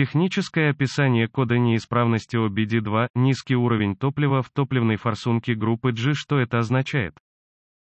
Техническое описание кода неисправности OBD2 – низкий уровень топлива в топливной форсунке группы G. Что это означает?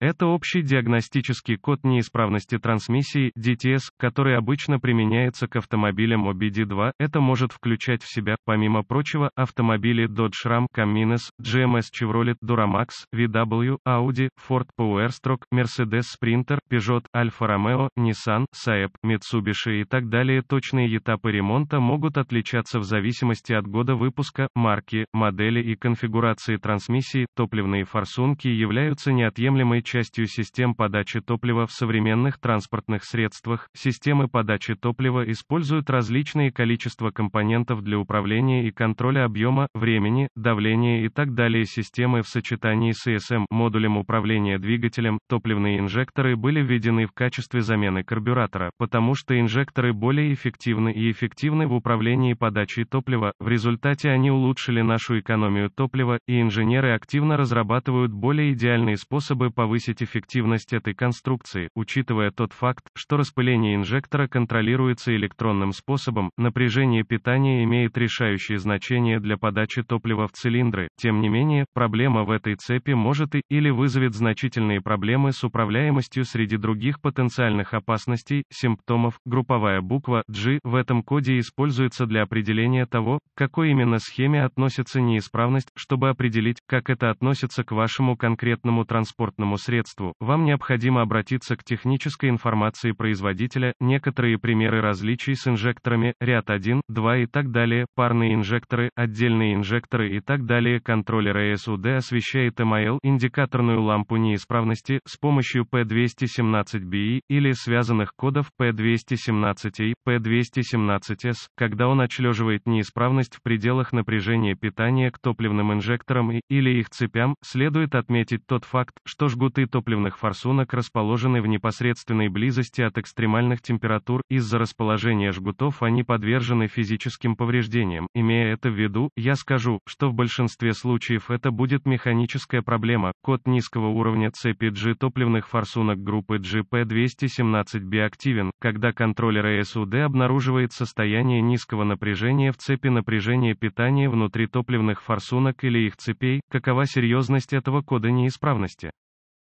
Это общий диагностический код неисправности трансмиссии DTS, который обычно применяется к автомобилям OBD2. Это может включать в себя, помимо прочего, автомобили Dodge Ram, Cummins, GMS эм Chevrolet, Duramax, VW, Audi, Ford Powerstroke, Mercedes Sprinter, Peugeot, Alfa Romeo, Nissan, Saab, Mitsubishi и так далее. Точные этапы ремонта могут отличаться в зависимости от года выпуска, марки, модели и конфигурации трансмиссии. Топливные форсунки являются неотъемлемой частью систем подачи топлива в современных транспортных средствах. Системы подачи топлива используют различные количества компонентов для управления и контроля объема, времени, давления и так далее. Системы в сочетании с ESM, модулем управления двигателем, топливные инжекторы были введены в качестве замены карбюратора, потому что инжекторы более эффективны и эффективны в управлении подачей топлива. В результате они улучшили нашу экономию топлива, и инженеры активно разрабатывают более идеальные способы повысить повысить эффективность этой конструкции, учитывая тот факт, что распыление инжектора контролируется электронным способом, напряжение питания имеет решающее значение для подачи топлива в цилиндры, тем не менее, проблема в этой цепи может и, или вызовет значительные проблемы с управляемостью среди других потенциальных опасностей, симптомов, групповая буква G в этом коде используется для определения того, к какой именно схеме относится неисправность, чтобы определить, как это относится к вашему конкретному транспортному средству средству, вам необходимо обратиться к технической информации производителя, некоторые примеры различий с инжекторами, ряд 1, 2 и так далее, парные инжекторы, отдельные инжекторы и так далее. Контроллер ASUD освещает ML индикаторную лампу неисправности с помощью P217BE или связанных кодов P217A, P217S, когда он отслеживает неисправность в пределах напряжения питания к топливным инжекторам и или их цепям, следует отметить тот факт, что жгуты высоты топливных форсунок расположены в непосредственной близости от экстремальных температур, из-за расположения жгутов они подвержены физическим повреждениям. Имея это в виду, я скажу, что в большинстве случаев это будет механическая проблема. Код низкого уровня цепи G топливных форсунок группы GP217B активен, когда контроллер СУД обнаруживает состояние низкого напряжения в цепи напряжения питания внутри топливных форсунок или их цепей, какова серьезность этого кода неисправности.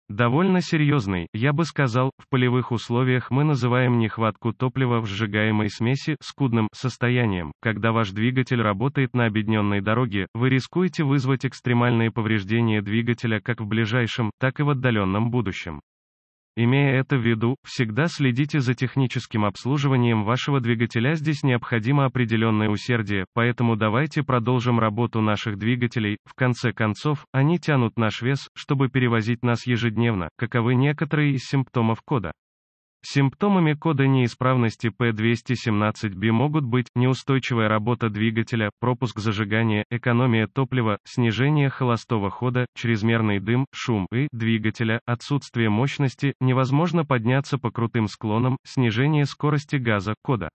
Довольно серьезный, я бы сказал, в полевых условиях мы называем нехватку топлива в сжигаемой смеси скудным состоянием. Когда ваш двигатель работает на обедненной дороге, вы рискуете вызвать экстремальные повреждения двигателя как в ближайшем, так и в отдаленном будущем. Имея это в виду, всегда следите за техническим обслуживанием вашего двигателя здесь необходимо определенное усердие, поэтому давайте продолжим работу наших двигателей, в конце концов, они тянут наш вес, чтобы перевозить нас ежедневно, каковы некоторые из симптомов кода. Симптомами кода неисправности P217B могут быть неустойчивая работа двигателя, пропуск зажигания, экономия топлива, снижение холостого хода, чрезмерный дым, шум и двигателя, отсутствие мощности, невозможно подняться по крутым склонам, снижение скорости газа, кода.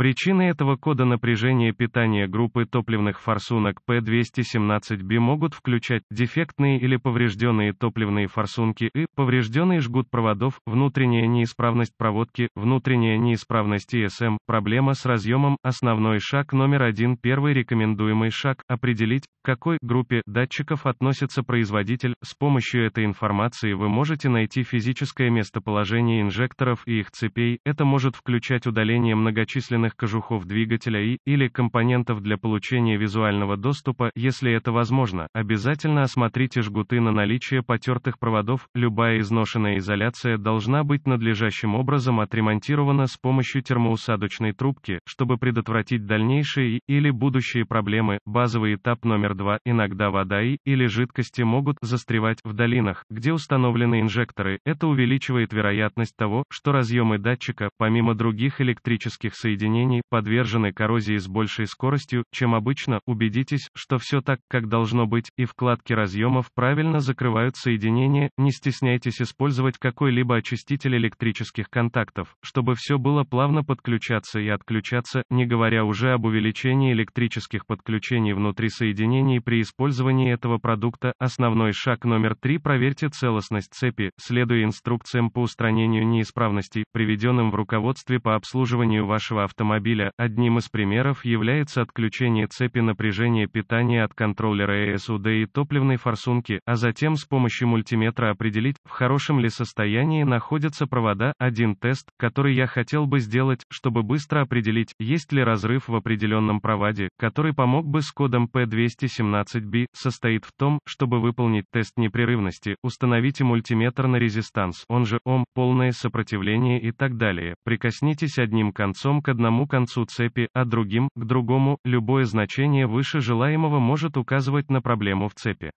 Причины этого кода напряжения питания группы топливных форсунок P217B могут включать дефектные или поврежденные топливные форсунки и поврежденный жгут проводов, внутренняя неисправность проводки, внутренняя неисправность ESM, проблема с разъемом. Основной шаг номер один. Первый рекомендуемый шаг – определить, к какой группе датчиков относится производитель. С помощью этой информации вы можете найти физическое местоположение инжекторов и их цепей. Это может включать удаление многочисленных встроенных кожухов двигателя и, или компонентов для получения визуального доступа, если это возможно, обязательно осмотрите жгуты на наличие потертых проводов, любая изношенная изоляция должна быть надлежащим образом отремонтирована с помощью термоусадочной трубки, чтобы предотвратить дальнейшие и, или будущие проблемы. Базовый этап номер два, иногда вода и, или жидкости могут застревать в долинах, где установлены инжекторы, это увеличивает вероятность того, что разъемы датчика, помимо других электрических соединений, соединений подвержены коррозии с большей скоростью, чем обычно, убедитесь, что все так, как должно быть, и вкладки разъемов правильно закрывают соединение, не стесняйтесь использовать какой-либо очиститель электрических контактов, чтобы все было плавно подключаться и отключаться, не говоря уже об увеличении электрических подключений внутри соединений при использовании этого продукта. Основной шаг номер три проверьте целостность цепи, следуя инструкциям по устранению неисправностей, приведенным в руководстве по обслуживанию вашего автомобиля автомобиля. Одним из примеров является отключение цепи напряжения питания от контроллера ESUD и топливной форсунки, а затем с помощью мультиметра определить, в хорошем ли состоянии находятся провода. Один тест, который я хотел бы сделать, чтобы быстро определить, есть ли разрыв в определенном проводе, который помог бы с кодом P217B, состоит в том, чтобы выполнить тест непрерывности, установите мультиметр на резистанс, он же ОМ, полное сопротивление и так далее. Прикоснитесь одним концом к одному одному концу цепи, а другим, к другому, любое значение выше желаемого может указывать на проблему в цепи.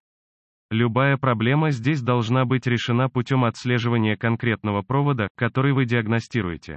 Любая проблема здесь должна быть решена путем отслеживания конкретного провода, который вы диагностируете.